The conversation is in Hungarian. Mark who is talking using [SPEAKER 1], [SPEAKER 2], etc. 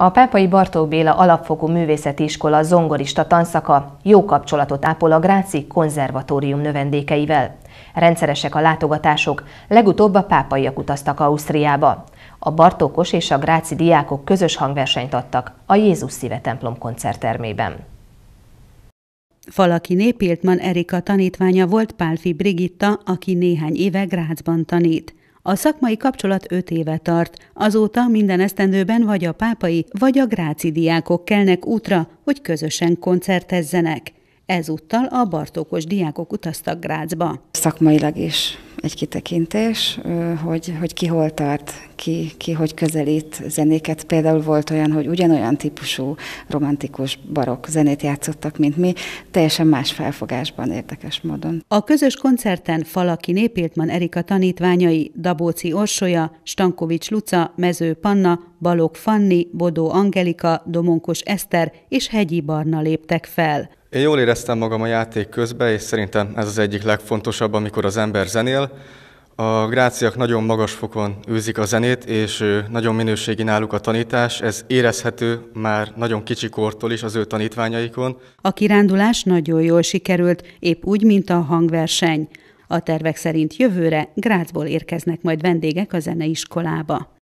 [SPEAKER 1] A Pápai Bartók Béla alapfokú művészeti iskola zongorista tanszaka jó kapcsolatot ápol a Gráci konzervatórium növendékeivel. Rendszeresek a látogatások, legutóbb a pápaiak utaztak Ausztriába. A Bartókos és a
[SPEAKER 2] Gráci diákok közös hangversenyt adtak a Jézus Szíve templom koncerttermében. Falaki Népiltman Erika tanítványa volt Pálfi Brigitta, aki néhány éve Grácsban tanít. A szakmai kapcsolat öt éve tart, azóta minden esztendőben vagy a pápai, vagy a gráci diákok kelnek útra, hogy közösen koncertezzenek. Ezúttal a Bartókos diákok utaztak Grácsba.
[SPEAKER 3] Szakmailag is egy kitekintés, hogy, hogy ki hol tart, ki, ki hogy közelít zenéket. Például volt olyan, hogy ugyanolyan típusú romantikus barokk zenét játszottak, mint mi, teljesen más felfogásban érdekes módon.
[SPEAKER 2] A közös koncerten Falaki Népéltman Erika tanítványai, Dabóci Orsolya, Stankovics Luca, Mező Panna, Balog Fanni, Bodó Angelika, Domonkos Eszter és Hegyi Barna léptek
[SPEAKER 4] fel. Én jól éreztem magam a játék közben, és szerintem ez az egyik legfontosabb, amikor az ember zenél. A gráciak nagyon magas fokon űzik a zenét, és nagyon minőségi náluk a tanítás, ez érezhető már nagyon kicsi kortól is az ő tanítványaikon.
[SPEAKER 2] A kirándulás nagyon jól sikerült, épp úgy, mint a hangverseny. A tervek szerint jövőre Grácból érkeznek majd vendégek a zeneiskolába.